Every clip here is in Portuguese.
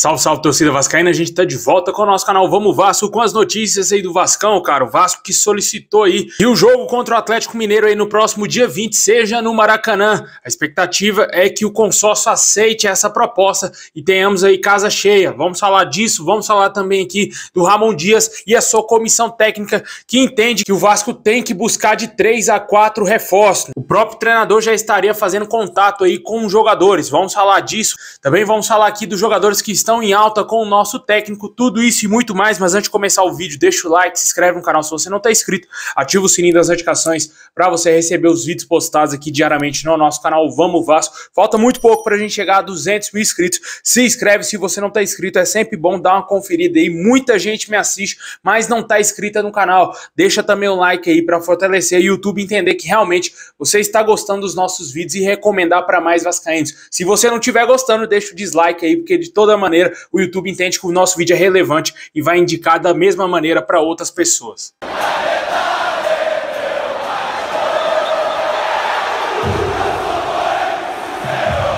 Salve, salve torcida vascaína, a gente tá de volta com o nosso canal Vamos Vasco com as notícias aí do Vascão, cara, o Vasco que solicitou aí e o jogo contra o Atlético Mineiro aí no próximo dia 20 seja no Maracanã. A expectativa é que o consórcio aceite essa proposta e tenhamos aí casa cheia. Vamos falar disso, vamos falar também aqui do Ramon Dias e a sua comissão técnica que entende que o Vasco tem que buscar de 3 a 4 reforços. O próprio treinador já estaria fazendo contato aí com os jogadores. Vamos falar disso. Também vamos falar aqui dos jogadores que estão estão em alta com o nosso técnico, tudo isso e muito mais. Mas antes de começar o vídeo, deixa o like, se inscreve no canal se você não está inscrito, ativa o sininho das notificações para você receber os vídeos postados aqui diariamente no nosso canal Vamos Vasco. Falta muito pouco para a gente chegar a 200 mil inscritos. Se inscreve se você não está inscrito, é sempre bom dar uma conferida aí. Muita gente me assiste, mas não está inscrita no canal. Deixa também o like aí para fortalecer o YouTube entender que realmente você está gostando dos nossos vídeos e recomendar para mais vascaínos. Se você não estiver gostando, deixa o dislike aí, porque de toda maneira maneira, o YouTube entende que o nosso vídeo é relevante e vai indicar da mesma maneira para outras pessoas.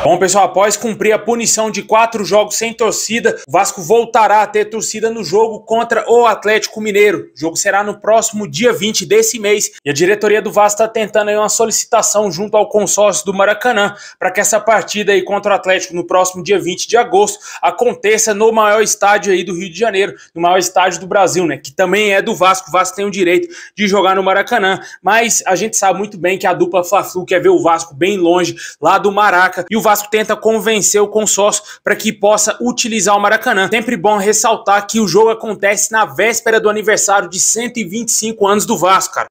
Bom, pessoal, após cumprir a punição de quatro jogos sem torcida, o Vasco voltará a ter torcida no jogo contra o Atlético Mineiro. O jogo será no próximo dia 20 desse mês e a diretoria do Vasco está tentando aí uma solicitação junto ao consórcio do Maracanã para que essa partida aí contra o Atlético no próximo dia 20 de agosto aconteça no maior estádio aí do Rio de Janeiro, no maior estádio do Brasil, né? Que também é do Vasco. O Vasco tem o direito de jogar no Maracanã, mas a gente sabe muito bem que a dupla Fla-Flu quer ver o Vasco bem longe lá do Maraca e o Vasco Vasco tenta convencer o consórcio para que possa utilizar o Maracanã. Sempre bom ressaltar que o jogo acontece na véspera do aniversário de 125 anos do Vasco, cara.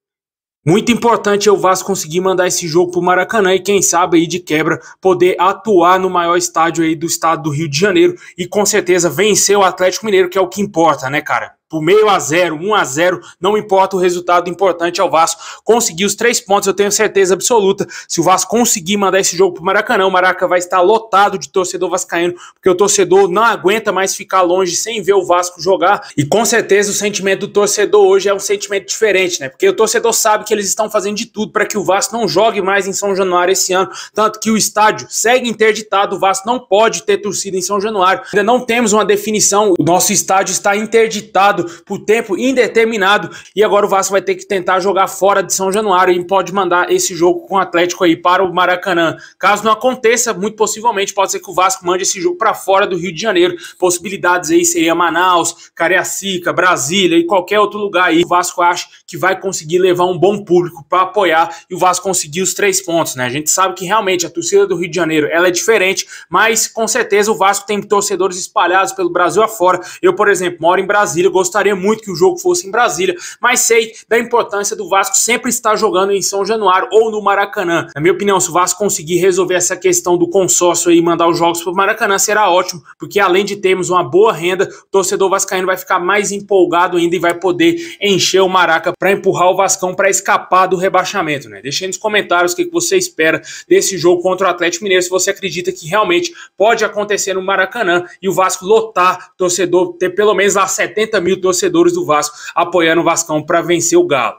Muito importante é o Vasco conseguir mandar esse jogo para o Maracanã e quem sabe aí de quebra poder atuar no maior estádio aí do estado do Rio de Janeiro e com certeza vencer o Atlético Mineiro, que é o que importa, né, cara? por meio a zero, 1 um a 0, não importa o resultado, importante é o Vasco conseguir os três pontos, eu tenho certeza absoluta. Se o Vasco conseguir mandar esse jogo pro Maracanã, o Maraca vai estar lotado de torcedor vascaíno, porque o torcedor não aguenta mais ficar longe sem ver o Vasco jogar. E com certeza o sentimento do torcedor hoje é um sentimento diferente, né? Porque o torcedor sabe que eles estão fazendo de tudo para que o Vasco não jogue mais em São Januário esse ano, tanto que o estádio segue interditado, o Vasco não pode ter torcida em São Januário. Ainda não temos uma definição, o nosso estádio está interditado por tempo indeterminado. E agora o Vasco vai ter que tentar jogar fora de São Januário e pode mandar esse jogo com o Atlético aí para o Maracanã. Caso não aconteça, muito possivelmente pode ser que o Vasco mande esse jogo para fora do Rio de Janeiro. Possibilidades aí seria Manaus, Cariacica, Brasília e qualquer outro lugar aí. O Vasco acha que vai conseguir levar um bom público para apoiar e o Vasco conseguir os três pontos, né? A gente sabe que realmente a torcida do Rio de Janeiro ela é diferente, mas com certeza o Vasco tem torcedores espalhados pelo Brasil afora. Eu, por exemplo, moro em Brasília, gosto gostaria muito que o jogo fosse em Brasília, mas sei da importância do Vasco sempre estar jogando em São Januário ou no Maracanã. Na minha opinião, se o Vasco conseguir resolver essa questão do consórcio e mandar os jogos para o Maracanã, será ótimo, porque além de termos uma boa renda, o torcedor vascaíno vai ficar mais empolgado ainda e vai poder encher o Maraca para empurrar o Vascão para escapar do rebaixamento. Né? Deixe nos comentários o que você espera desse jogo contra o Atlético Mineiro, se você acredita que realmente pode acontecer no Maracanã e o Vasco lotar torcedor, ter pelo menos lá 70 mil torcedores do Vasco apoiando o Vascão para vencer o Galo.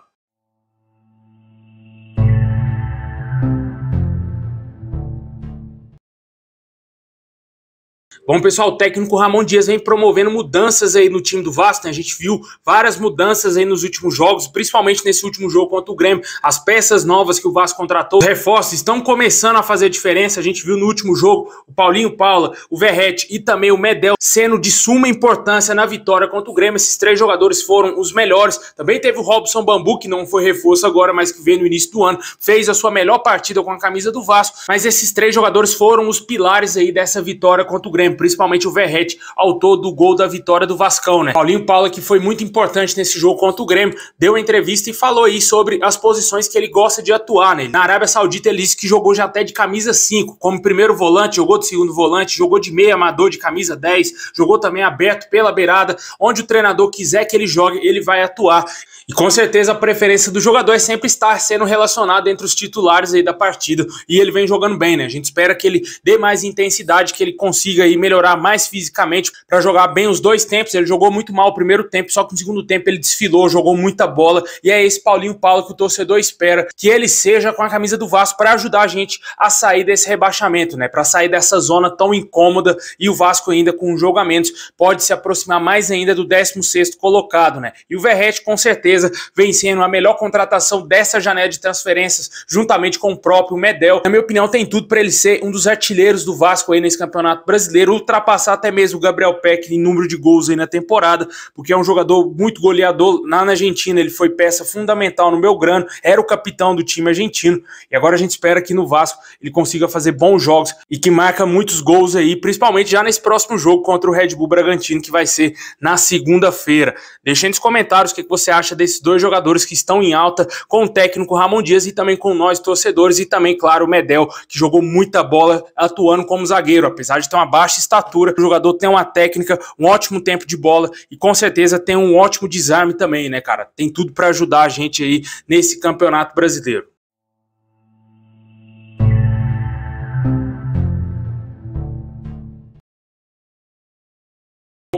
Bom, pessoal, o técnico Ramon Dias vem promovendo mudanças aí no time do Vasco, né? A gente viu várias mudanças aí nos últimos jogos, principalmente nesse último jogo contra o Grêmio. As peças novas que o Vasco contratou, reforços, estão começando a fazer diferença. A gente viu no último jogo o Paulinho Paula, o Verrete e também o Medel sendo de suma importância na vitória contra o Grêmio. Esses três jogadores foram os melhores. Também teve o Robson Bambu, que não foi reforço agora, mas que veio no início do ano, fez a sua melhor partida com a camisa do Vasco. Mas esses três jogadores foram os pilares aí dessa vitória contra o Grêmio principalmente o Verrete, autor do gol da vitória do Vascão, né? Paulinho Paula, que foi muito importante nesse jogo contra o Grêmio, deu entrevista e falou aí sobre as posições que ele gosta de atuar, né? Na Arábia Saudita ele disse que jogou já até de camisa 5, como primeiro volante, jogou de segundo volante, jogou de meia amador de camisa 10, jogou também aberto pela beirada, onde o treinador quiser que ele jogue, ele vai atuar. E com certeza a preferência do jogador é sempre estar sendo relacionado entre os titulares aí da partida, e ele vem jogando bem, né? A gente espera que ele dê mais intensidade, que ele consiga aí melhorar mais fisicamente para jogar bem os dois tempos. Ele jogou muito mal o primeiro tempo, só que no segundo tempo ele desfilou, jogou muita bola. E é esse Paulinho Paulo que o torcedor espera que ele seja com a camisa do Vasco para ajudar a gente a sair desse rebaixamento, né? Para sair dessa zona tão incômoda e o Vasco ainda com um jogo a menos pode se aproximar mais ainda do 16º colocado, né? E o Verrete com certeza vem sendo a melhor contratação dessa janela de transferências, juntamente com o próprio Medel. Na minha opinião, tem tudo para ele ser um dos artilheiros do Vasco aí nesse Campeonato Brasileiro ultrapassar até mesmo o Gabriel Peck em número de gols aí na temporada, porque é um jogador muito goleador. Lá na Argentina ele foi peça fundamental no Belgrano, era o capitão do time argentino e agora a gente espera que no Vasco ele consiga fazer bons jogos e que marca muitos gols aí, principalmente já nesse próximo jogo contra o Red Bull Bragantino, que vai ser na segunda-feira. Deixe nos comentários o que você acha desses dois jogadores que estão em alta com o técnico Ramon Dias e também com nós, torcedores, e também, claro, o Medel, que jogou muita bola atuando como zagueiro, apesar de ter uma baixa estatura, o jogador tem uma técnica, um ótimo tempo de bola e com certeza tem um ótimo desarme também, né, cara? Tem tudo para ajudar a gente aí nesse campeonato brasileiro.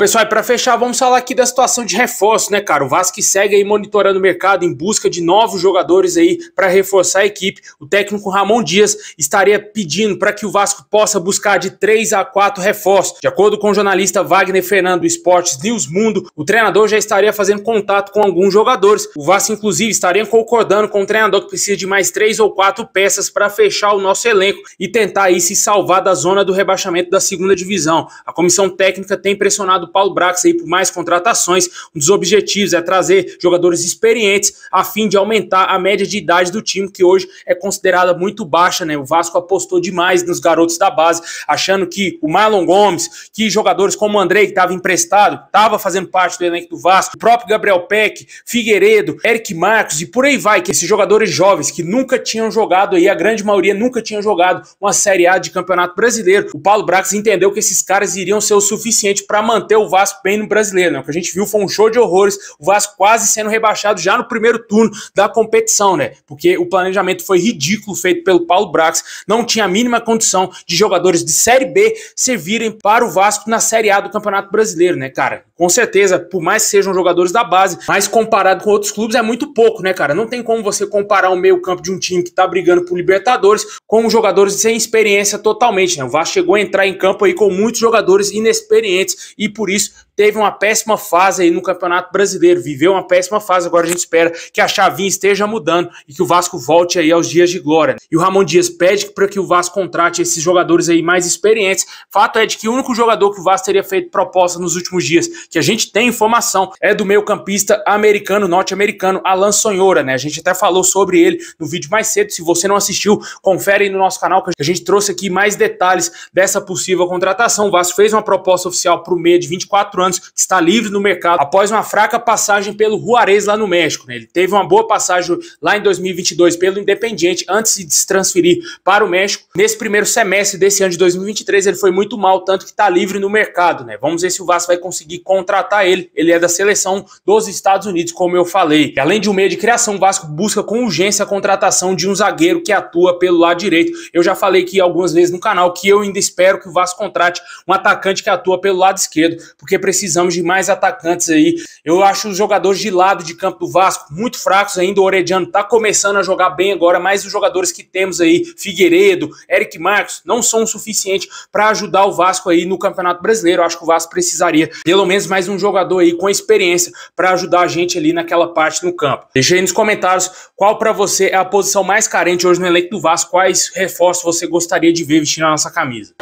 pessoal, e é para fechar, vamos falar aqui da situação de reforço, né, cara? O Vasco segue aí monitorando o mercado em busca de novos jogadores aí para reforçar a equipe. O técnico Ramon Dias estaria pedindo para que o Vasco possa buscar de 3 a 4 reforços. De acordo com o jornalista Wagner Fernando Esportes News Mundo, o treinador já estaria fazendo contato com alguns jogadores. O Vasco, inclusive, estaria concordando com o treinador que precisa de mais três ou quatro peças para fechar o nosso elenco e tentar aí se salvar da zona do rebaixamento da segunda divisão. A comissão técnica tem pressionado Paulo Brax aí por mais contratações. Um dos objetivos é trazer jogadores experientes a fim de aumentar a média de idade do time, que hoje é considerada muito baixa, né? O Vasco apostou demais nos garotos da base, achando que o Marlon Gomes, que jogadores como o Andrei, que estava emprestado, estava fazendo parte do elenco do Vasco, o próprio Gabriel Peck, Figueiredo, Eric Marcos e por aí vai, que esses jogadores jovens que nunca tinham jogado aí, a grande maioria nunca tinha jogado uma Série A de Campeonato Brasileiro. O Paulo Brax entendeu que esses caras iriam ser o suficiente para manter o o Vasco bem no brasileiro. Né? O que a gente viu foi um show de horrores, o Vasco quase sendo rebaixado já no primeiro turno da competição, né? Porque o planejamento foi ridículo feito pelo Paulo Brax, não tinha a mínima condição de jogadores de Série B servirem para o Vasco na Série A do Campeonato Brasileiro, né, cara? Com certeza, por mais que sejam jogadores da base, mas comparado com outros clubes é muito pouco, né, cara? Não tem como você comparar o meio-campo de um time que tá brigando por Libertadores com jogadores sem experiência totalmente, né? O Vasco chegou a entrar em campo aí com muitos jogadores inexperientes e por release teve uma péssima fase aí no Campeonato Brasileiro, viveu uma péssima fase, agora a gente espera que a chavinha esteja mudando e que o Vasco volte aí aos dias de glória. E o Ramon Dias pede para que o Vasco contrate esses jogadores aí mais experientes. Fato é de que o único jogador que o Vasco teria feito proposta nos últimos dias, que a gente tem informação, é do meio-campista americano, norte-americano, Alan Sonhora, né? A gente até falou sobre ele no vídeo mais cedo, se você não assistiu, confere aí no nosso canal que a gente trouxe aqui mais detalhes dessa possível contratação. O Vasco fez uma proposta oficial para o meia de 24 anos, que está livre no mercado após uma fraca passagem pelo Juarez lá no México. Né? Ele teve uma boa passagem lá em 2022 pelo Independiente antes de se transferir para o México. Nesse primeiro semestre desse ano de 2023, ele foi muito mal, tanto que está livre no mercado. Né? Vamos ver se o Vasco vai conseguir contratar ele. Ele é da seleção dos Estados Unidos, como eu falei. Além de um meio de criação, o Vasco busca com urgência a contratação de um zagueiro que atua pelo lado direito. Eu já falei aqui algumas vezes no canal que eu ainda espero que o Vasco contrate um atacante que atua pelo lado esquerdo, porque precisa precisamos de mais atacantes aí. Eu acho os jogadores de lado de campo do Vasco muito fracos ainda. O Orediano tá começando a jogar bem agora, mas os jogadores que temos aí, Figueiredo, Eric Marcos, não são o suficiente para ajudar o Vasco aí no Campeonato Brasileiro. Eu acho que o Vasco precisaria pelo menos mais um jogador aí com experiência para ajudar a gente ali naquela parte no campo. Deixa aí nos comentários qual para você é a posição mais carente hoje no elenco do Vasco, quais reforços você gostaria de ver vestindo a nossa camisa.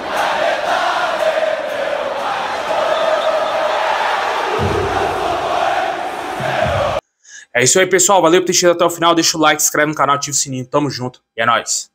É isso aí, pessoal. Valeu por ter chegado até o final. Deixa o like, se inscreve no canal, ativa o sininho. Tamo junto e é nóis.